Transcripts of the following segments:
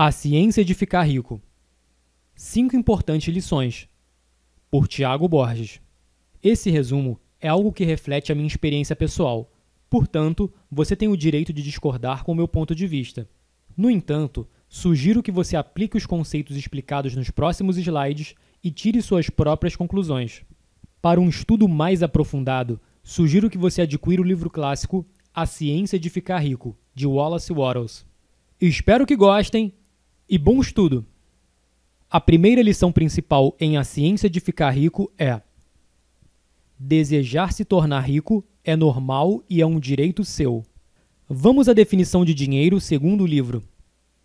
A Ciência de Ficar Rico. Cinco importantes lições. Por Tiago Borges. Esse resumo é algo que reflete a minha experiência pessoal. Portanto, você tem o direito de discordar com o meu ponto de vista. No entanto, sugiro que você aplique os conceitos explicados nos próximos slides e tire suas próprias conclusões. Para um estudo mais aprofundado, sugiro que você adquira o livro clássico A Ciência de Ficar Rico, de Wallace Wattles. Espero que gostem e bom estudo! A primeira lição principal em A Ciência de Ficar Rico é: Desejar se tornar rico é normal e é um direito seu. Vamos à definição de dinheiro segundo o livro.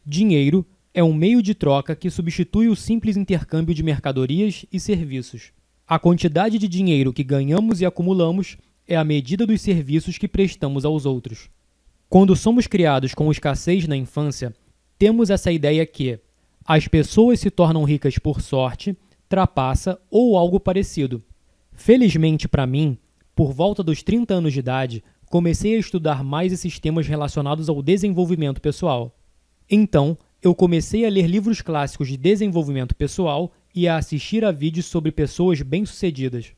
Dinheiro é um meio de troca que substitui o simples intercâmbio de mercadorias e serviços. A quantidade de dinheiro que ganhamos e acumulamos é a medida dos serviços que prestamos aos outros. Quando somos criados com escassez na infância, temos essa ideia que as pessoas se tornam ricas por sorte, trapaça ou algo parecido. Felizmente para mim, por volta dos 30 anos de idade, comecei a estudar mais esses temas relacionados ao desenvolvimento pessoal. Então, eu comecei a ler livros clássicos de desenvolvimento pessoal e a assistir a vídeos sobre pessoas bem-sucedidas.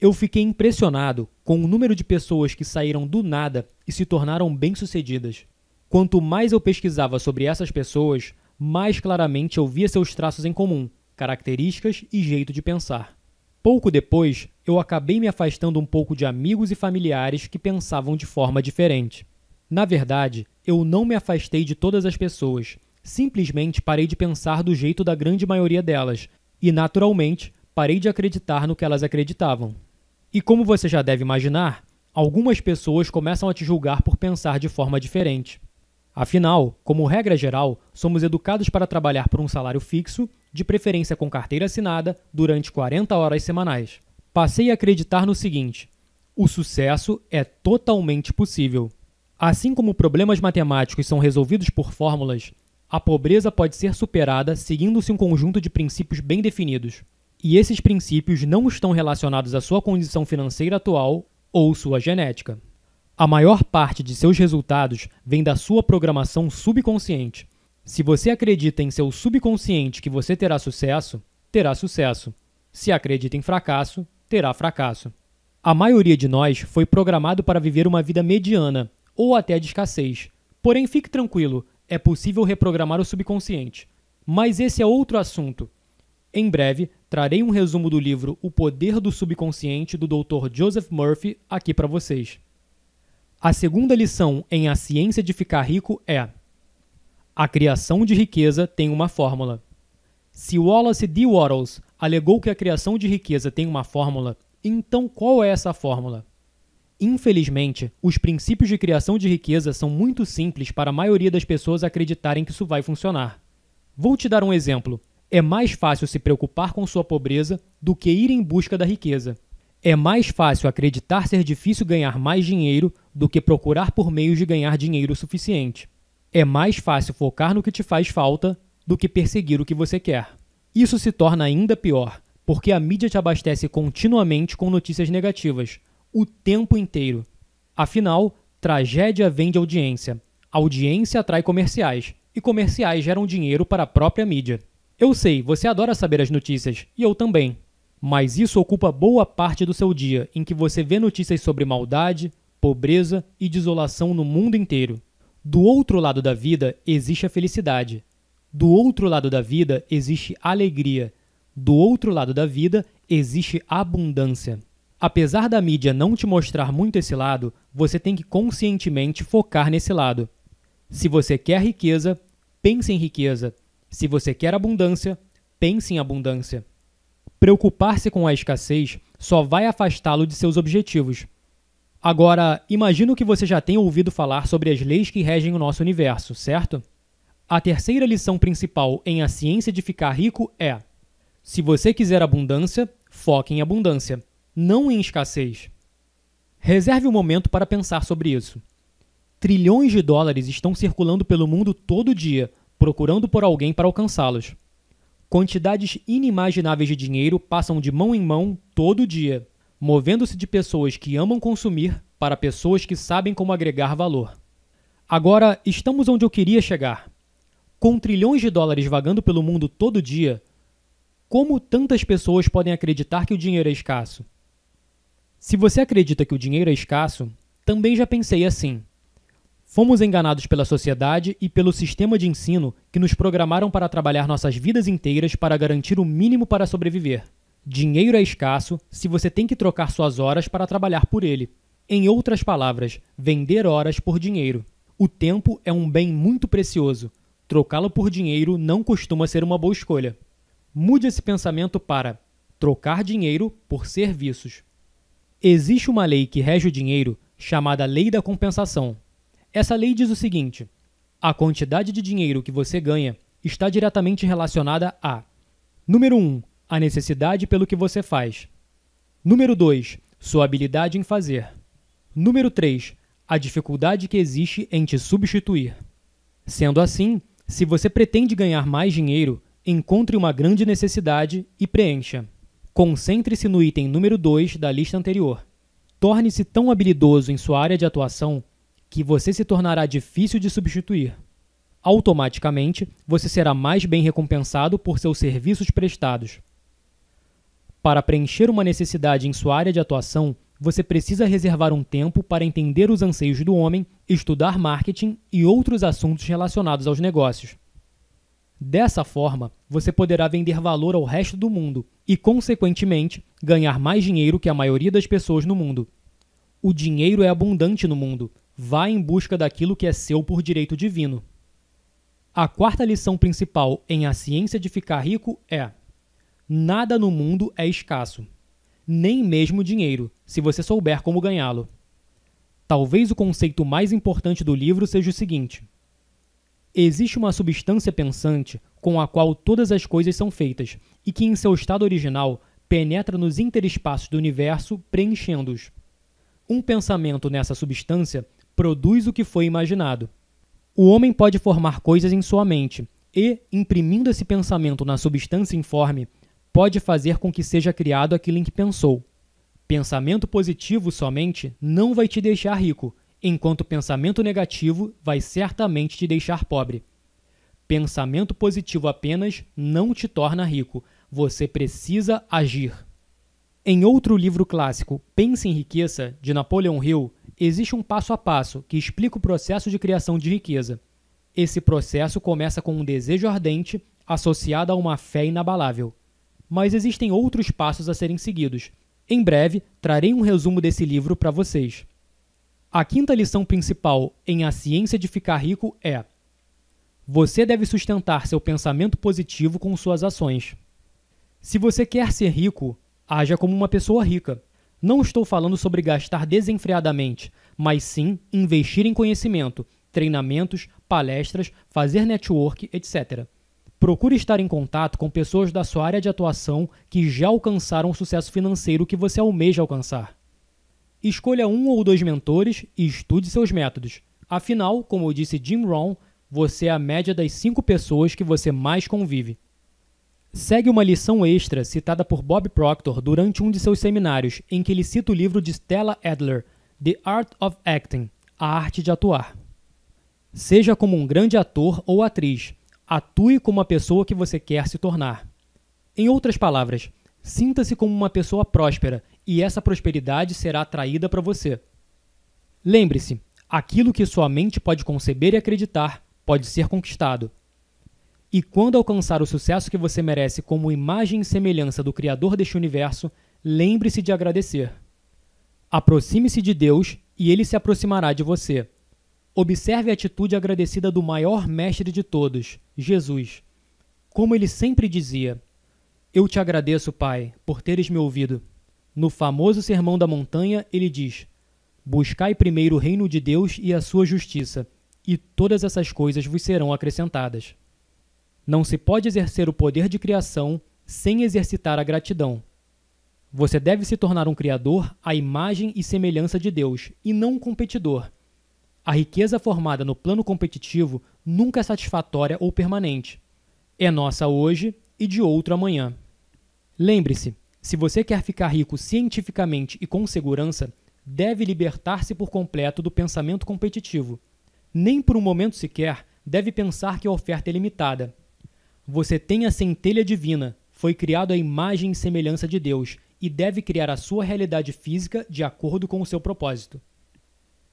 Eu fiquei impressionado com o número de pessoas que saíram do nada e se tornaram bem-sucedidas. Quanto mais eu pesquisava sobre essas pessoas, mais claramente eu via seus traços em comum, características e jeito de pensar. Pouco depois, eu acabei me afastando um pouco de amigos e familiares que pensavam de forma diferente. Na verdade, eu não me afastei de todas as pessoas, simplesmente parei de pensar do jeito da grande maioria delas e, naturalmente, parei de acreditar no que elas acreditavam. E como você já deve imaginar, algumas pessoas começam a te julgar por pensar de forma diferente. Afinal, como regra geral, somos educados para trabalhar por um salário fixo, de preferência com carteira assinada, durante 40 horas semanais. Passei a acreditar no seguinte: o sucesso é totalmente possível. Assim como problemas matemáticos são resolvidos por fórmulas, a pobreza pode ser superada seguindo-se um conjunto de princípios bem definidos. E esses princípios não estão relacionados à sua condição financeira atual ou sua genética. A maior parte de seus resultados vem da sua programação subconsciente. Se você acredita em seu subconsciente que você terá sucesso, terá sucesso. Se acredita em fracasso, terá fracasso. A maioria de nós foi programado para viver uma vida mediana ou até de escassez. Porém, fique tranquilo, é possível reprogramar o subconsciente. Mas esse é outro assunto. Em breve, trarei um resumo do livro O Poder do Subconsciente do Dr. Joseph Murphy aqui para vocês. A segunda lição em A Ciência de Ficar Rico é: a criação de riqueza tem uma fórmula. Se Wallace D. Wattles alegou que a criação de riqueza tem uma fórmula, então qual é essa fórmula? Infelizmente, os princípios de criação de riqueza são muito simples para a maioria das pessoas acreditarem que isso vai funcionar. Vou te dar um exemplo. É mais fácil se preocupar com sua pobreza do que ir em busca da riqueza. É mais fácil acreditar ser difícil ganhar mais dinheiro do que procurar por meios de ganhar dinheiro suficiente. É mais fácil focar no que te faz falta do que perseguir o que você quer. Isso se torna ainda pior, porque a mídia te abastece continuamente com notícias negativas, o tempo inteiro. Afinal, tragédia vende audiência, audiência atrai comerciais, e comerciais geram dinheiro para a própria mídia. Eu sei, você adora saber as notícias, e eu também. Mas isso ocupa boa parte do seu dia, em que você vê notícias sobre maldade, pobreza e desolação no mundo inteiro. Do outro lado da vida existe a felicidade. Do outro lado da vida existe alegria. Do outro lado da vida existe abundância. Apesar da mídia não te mostrar muito esse lado, você tem que conscientemente focar nesse lado. Se você quer riqueza, pense em riqueza. Se você quer abundância, pense em abundância. Preocupar-se com a escassez só vai afastá-lo de seus objetivos. Agora, imagino que você já tenha ouvido falar sobre as leis que regem o nosso universo, certo? A terceira lição principal em A Ciência de Ficar Rico é: se você quiser abundância, foque em abundância, não em escassez. Reserve um momento para pensar sobre isso. Trilhões de dólares estão circulando pelo mundo todo dia, procurando por alguém para alcançá-los. Quantidades inimagináveis de dinheiro passam de mão em mão todo dia movendo-se de pessoas que amam consumir para pessoas que sabem como agregar valor. Agora, estamos onde eu queria chegar. Com trilhões de dólares vagando pelo mundo todo dia, como tantas pessoas podem acreditar que o dinheiro é escasso? Se você acredita que o dinheiro é escasso, também já pensei assim. Fomos enganados pela sociedade e pelo sistema de ensino que nos programaram para trabalhar nossas vidas inteiras para garantir o mínimo para sobreviver. Dinheiro é escasso se você tem que trocar suas horas para trabalhar por ele. Em outras palavras, vender horas por dinheiro. O tempo é um bem muito precioso. Trocá-lo por dinheiro não costuma ser uma boa escolha. Mude esse pensamento para trocar dinheiro por serviços. Existe uma lei que rege o dinheiro chamada Lei da Compensação. Essa lei diz o seguinte: a quantidade de dinheiro que você ganha está diretamente relacionada a número 1, um, a necessidade pelo que você faz. Número 2. Sua habilidade em fazer. Número 3. A dificuldade que existe em te substituir. Sendo assim, se você pretende ganhar mais dinheiro, encontre uma grande necessidade e preencha. Concentre-se no item número 2 da lista anterior. Torne-se tão habilidoso em sua área de atuação que você se tornará difícil de substituir. Automaticamente, você será mais bem recompensado por seus serviços prestados. Para preencher uma necessidade em sua área de atuação, você precisa reservar um tempo para entender os anseios do homem, estudar marketing e outros assuntos relacionados aos negócios. Dessa forma, você poderá vender valor ao resto do mundo e, consequentemente, ganhar mais dinheiro que a maioria das pessoas no mundo. O dinheiro é abundante no mundo. Vá em busca daquilo que é seu por direito divino. A quarta lição principal em A Ciência de Ficar Rico é: Nada no mundo é escasso, nem mesmo dinheiro, se você souber como ganhá-lo. Talvez o conceito mais importante do livro seja o seguinte: Existe uma substância pensante com a qual todas as coisas são feitas e que, em seu estado original, penetra nos interespaços do universo, preenchendo-os. Um pensamento nessa substância produz o que foi imaginado. O homem pode formar coisas em sua mente e, imprimindo esse pensamento na substância informe, pode fazer com que seja criado aquilo em que pensou. Pensamento positivo somente não vai te deixar rico, enquanto pensamento negativo vai certamente te deixar pobre. Pensamento positivo apenas não te torna rico, você precisa agir. Em outro livro clássico, Pense em Riqueza, de Napoleon Hill, existe um passo a passo que explica o processo de criação de riqueza. Esse processo começa com um desejo ardente associado a uma fé inabalável mas existem outros passos a serem seguidos. Em breve, trarei um resumo desse livro para vocês. A quinta lição principal em A Ciência de Ficar Rico é: Você deve sustentar seu pensamento positivo com suas ações. Se você quer ser rico, haja como uma pessoa rica. Não estou falando sobre gastar desenfreadamente, mas sim investir em conhecimento, treinamentos, palestras, fazer network, etc. Procure estar em contato com pessoas da sua área de atuação que já alcançaram o sucesso financeiro que você almeja alcançar. Escolha um ou dois mentores e estude seus métodos. Afinal, como disse Jim Rohn, você é a média das cinco pessoas que você mais convive. Segue uma lição extra citada por Bob Proctor durante um de seus seminários, em que ele cita o livro de Stella Adler, The Art of Acting A Arte de Atuar. Seja como um grande ator ou atriz Atue como a pessoa que você quer se tornar. Em outras palavras, sinta-se como uma pessoa próspera e essa prosperidade será atraída para você. Lembre-se, aquilo que sua mente pode conceber e acreditar pode ser conquistado. E quando alcançar o sucesso que você merece como imagem e semelhança do Criador deste universo, lembre-se de agradecer. Aproxime-se de Deus e ele se aproximará de você. Observe a atitude agradecida do maior mestre de todos, Jesus. Como ele sempre dizia: Eu te agradeço, Pai, por teres me ouvido. No famoso Sermão da Montanha, ele diz: Buscai primeiro o reino de Deus e a sua justiça, e todas essas coisas vos serão acrescentadas. Não se pode exercer o poder de criação sem exercitar a gratidão. Você deve se tornar um criador à imagem e semelhança de Deus, e não um competidor a riqueza formada no plano competitivo nunca é satisfatória ou permanente. É nossa hoje e de outro amanhã. Lembre-se, se você quer ficar rico cientificamente e com segurança, deve libertar-se por completo do pensamento competitivo. Nem por um momento sequer deve pensar que a oferta é limitada. Você tem a centelha divina, foi criado à imagem e semelhança de Deus e deve criar a sua realidade física de acordo com o seu propósito.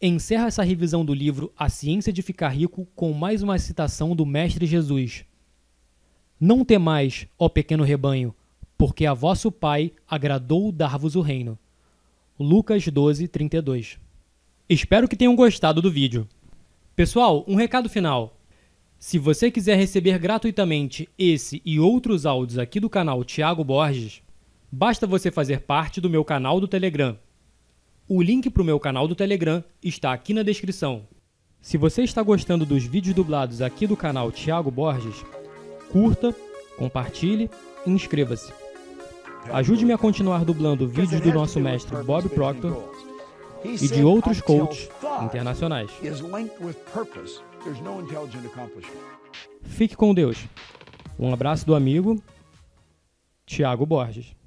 Encerra essa revisão do livro A Ciência de Ficar Rico com mais uma citação do Mestre Jesus: Não temais, ó pequeno rebanho, porque a vosso Pai agradou dar-vos o reino. Lucas 12, 32. Espero que tenham gostado do vídeo. Pessoal, um recado final. Se você quiser receber gratuitamente esse e outros áudios aqui do canal Tiago Borges, basta você fazer parte do meu canal do Telegram o link para o meu canal do Telegram está aqui na descrição. Se você está gostando dos vídeos dublados aqui do canal Tiago Borges, curta, compartilhe e inscreva-se. Ajude-me a continuar dublando vídeos do nosso mestre Bob Proctor e de outros coaches internacionais. Fique com Deus. Um abraço do amigo Tiago Borges.